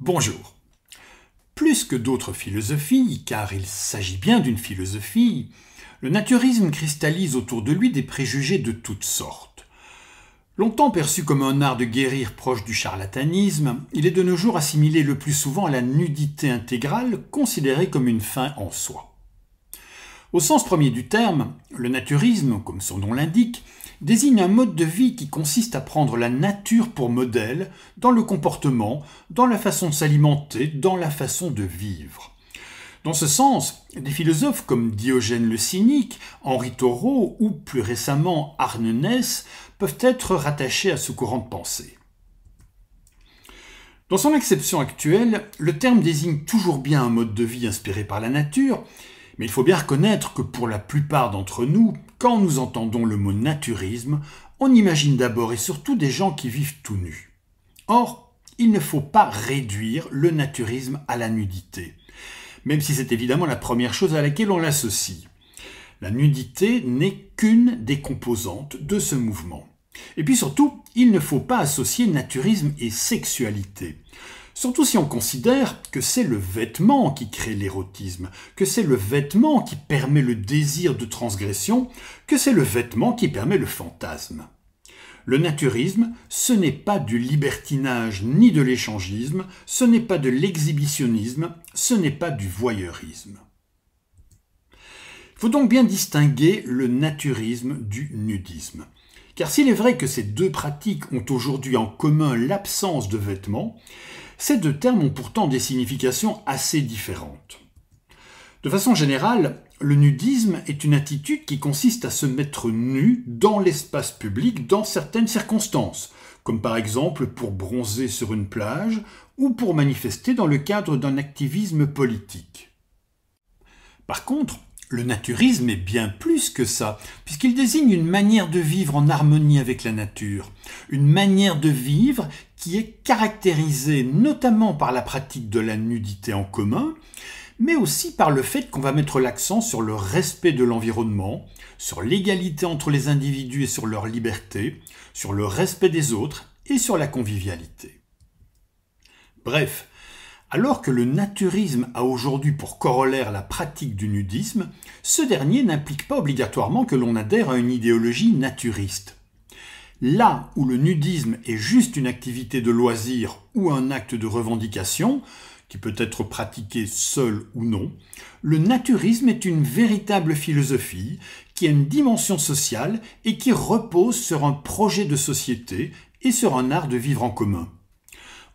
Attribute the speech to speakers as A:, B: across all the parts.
A: Bonjour. Plus que d'autres philosophies, car il s'agit bien d'une philosophie, le naturisme cristallise autour de lui des préjugés de toutes sortes. Longtemps perçu comme un art de guérir proche du charlatanisme, il est de nos jours assimilé le plus souvent à la nudité intégrale, considérée comme une fin en soi. Au sens premier du terme, le naturisme, comme son nom l'indique, désigne un mode de vie qui consiste à prendre la nature pour modèle dans le comportement, dans la façon de s'alimenter, dans la façon de vivre. Dans ce sens, des philosophes comme Diogène le Cynique, Henri Thoreau ou plus récemment Arne peuvent être rattachés à ce courant de pensée. Dans son exception actuelle, le terme désigne toujours bien un mode de vie inspiré par la nature, mais il faut bien reconnaître que pour la plupart d'entre nous, quand nous entendons le mot naturisme, on imagine d'abord et surtout des gens qui vivent tout nus. Or, il ne faut pas réduire le naturisme à la nudité, même si c'est évidemment la première chose à laquelle on l'associe. La nudité n'est qu'une des composantes de ce mouvement. Et puis surtout, il ne faut pas associer naturisme et sexualité. Surtout si on considère que c'est le vêtement qui crée l'érotisme, que c'est le vêtement qui permet le désir de transgression, que c'est le vêtement qui permet le fantasme. Le naturisme, ce n'est pas du libertinage ni de l'échangisme, ce n'est pas de l'exhibitionnisme, ce n'est pas du voyeurisme. Il faut donc bien distinguer le naturisme du nudisme. Car s'il est vrai que ces deux pratiques ont aujourd'hui en commun l'absence de vêtements, ces deux termes ont pourtant des significations assez différentes. De façon générale, le nudisme est une attitude qui consiste à se mettre nu dans l'espace public dans certaines circonstances, comme par exemple pour bronzer sur une plage ou pour manifester dans le cadre d'un activisme politique. Par contre, le naturisme est bien plus que ça, puisqu'il désigne une manière de vivre en harmonie avec la nature, une manière de vivre qui est caractérisée notamment par la pratique de la nudité en commun, mais aussi par le fait qu'on va mettre l'accent sur le respect de l'environnement, sur l'égalité entre les individus et sur leur liberté, sur le respect des autres et sur la convivialité. Bref, alors que le naturisme a aujourd'hui pour corollaire la pratique du nudisme, ce dernier n'implique pas obligatoirement que l'on adhère à une idéologie naturiste. Là où le nudisme est juste une activité de loisir ou un acte de revendication, qui peut être pratiqué seul ou non, le naturisme est une véritable philosophie qui a une dimension sociale et qui repose sur un projet de société et sur un art de vivre en commun.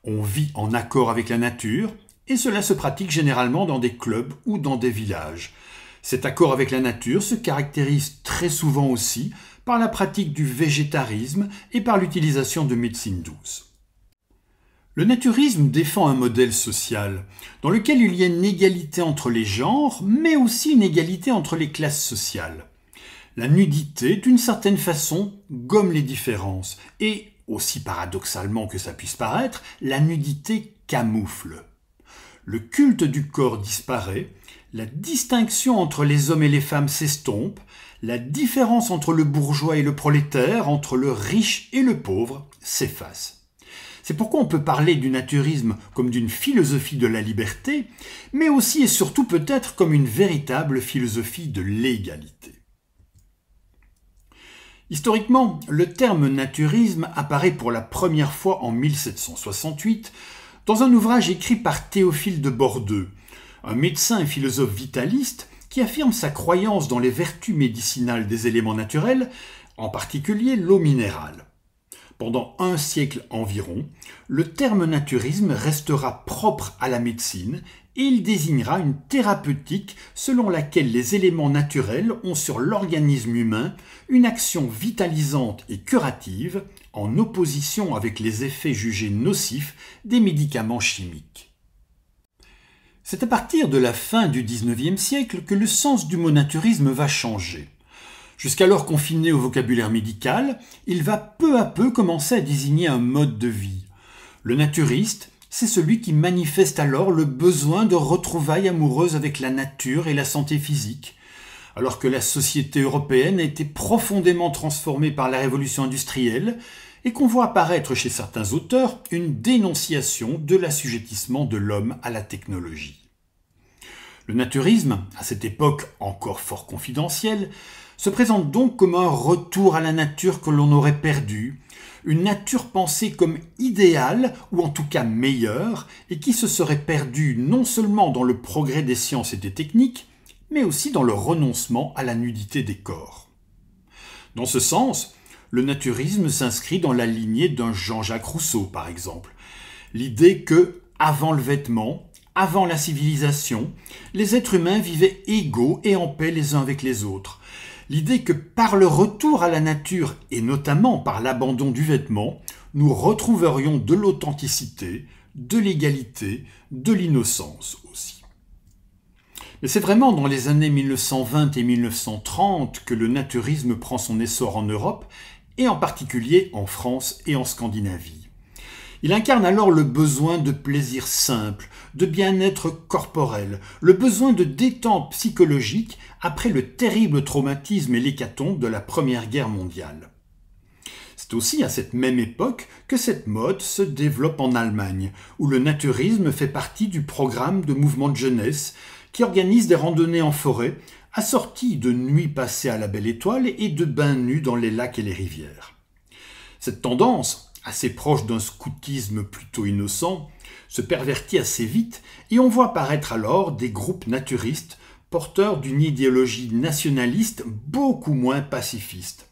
A: On vit en accord avec la nature et cela se pratique généralement dans des clubs ou dans des villages. Cet accord avec la nature se caractérise très souvent aussi par la pratique du végétarisme et par l'utilisation de médecine douce. Le naturisme défend un modèle social dans lequel il y a une égalité entre les genres, mais aussi une égalité entre les classes sociales. La nudité, d'une certaine façon, gomme les différences et aussi paradoxalement que ça puisse paraître, la nudité camoufle. Le culte du corps disparaît, la distinction entre les hommes et les femmes s'estompe, la différence entre le bourgeois et le prolétaire, entre le riche et le pauvre, s'efface. C'est pourquoi on peut parler du naturisme comme d'une philosophie de la liberté, mais aussi et surtout peut-être comme une véritable philosophie de l'égalité. Historiquement, le terme naturisme apparaît pour la première fois en 1768 dans un ouvrage écrit par Théophile de Bordeaux, un médecin et philosophe vitaliste qui affirme sa croyance dans les vertus médicinales des éléments naturels, en particulier l'eau minérale pendant un siècle environ, le terme naturisme restera propre à la médecine et il désignera une thérapeutique selon laquelle les éléments naturels ont sur l'organisme humain une action vitalisante et curative en opposition avec les effets jugés nocifs des médicaments chimiques. C'est à partir de la fin du XIXe siècle que le sens du mot naturisme va changer. Jusqu'alors confiné au vocabulaire médical, il va peu à peu commencer à désigner un mode de vie. Le naturiste, c'est celui qui manifeste alors le besoin de retrouvailles amoureuses avec la nature et la santé physique. Alors que la société européenne a été profondément transformée par la révolution industrielle, et qu'on voit apparaître chez certains auteurs une dénonciation de l'assujettissement de l'homme à la technologie. Le naturisme, à cette époque encore fort confidentiel, se présente donc comme un retour à la nature que l'on aurait perdue, une nature pensée comme idéale, ou en tout cas meilleure, et qui se serait perdue non seulement dans le progrès des sciences et des techniques, mais aussi dans le renoncement à la nudité des corps. Dans ce sens, le naturisme s'inscrit dans la lignée d'un Jean-Jacques Rousseau, par exemple. L'idée que, avant le vêtement, avant la civilisation, les êtres humains vivaient égaux et en paix les uns avec les autres l'idée que par le retour à la nature et notamment par l'abandon du vêtement, nous retrouverions de l'authenticité, de l'égalité, de l'innocence aussi. Mais c'est vraiment dans les années 1920 et 1930 que le naturisme prend son essor en Europe, et en particulier en France et en Scandinavie. Il incarne alors le besoin de plaisir simple, de bien-être corporel, le besoin de détente psychologique après le terrible traumatisme et l'hécatombe de la Première Guerre mondiale. C'est aussi à cette même époque que cette mode se développe en Allemagne, où le naturisme fait partie du programme de mouvements de jeunesse qui organise des randonnées en forêt, assorties de nuits passées à la belle étoile et de bains nus dans les lacs et les rivières. Cette tendance, assez proche d'un scoutisme plutôt innocent, se pervertit assez vite et on voit apparaître alors des groupes naturistes porteurs d'une idéologie nationaliste beaucoup moins pacifiste.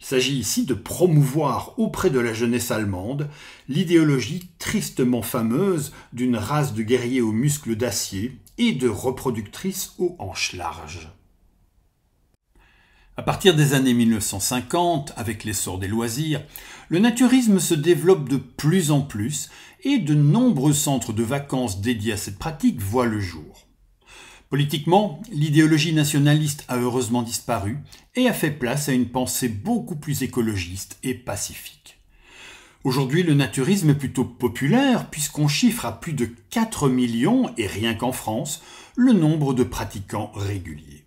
A: Il s'agit ici de promouvoir auprès de la jeunesse allemande l'idéologie tristement fameuse d'une race de guerriers aux muscles d'acier et de reproductrices aux hanches larges. À partir des années 1950, avec l'essor des loisirs, le naturisme se développe de plus en plus et de nombreux centres de vacances dédiés à cette pratique voient le jour. Politiquement, l'idéologie nationaliste a heureusement disparu et a fait place à une pensée beaucoup plus écologiste et pacifique. Aujourd'hui, le naturisme est plutôt populaire puisqu'on chiffre à plus de 4 millions, et rien qu'en France, le nombre de pratiquants réguliers.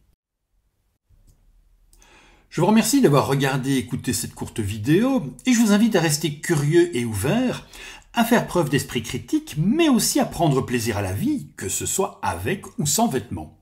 A: Je vous remercie d'avoir regardé et écouté cette courte vidéo et je vous invite à rester curieux et ouvert, à faire preuve d'esprit critique, mais aussi à prendre plaisir à la vie, que ce soit avec ou sans vêtements.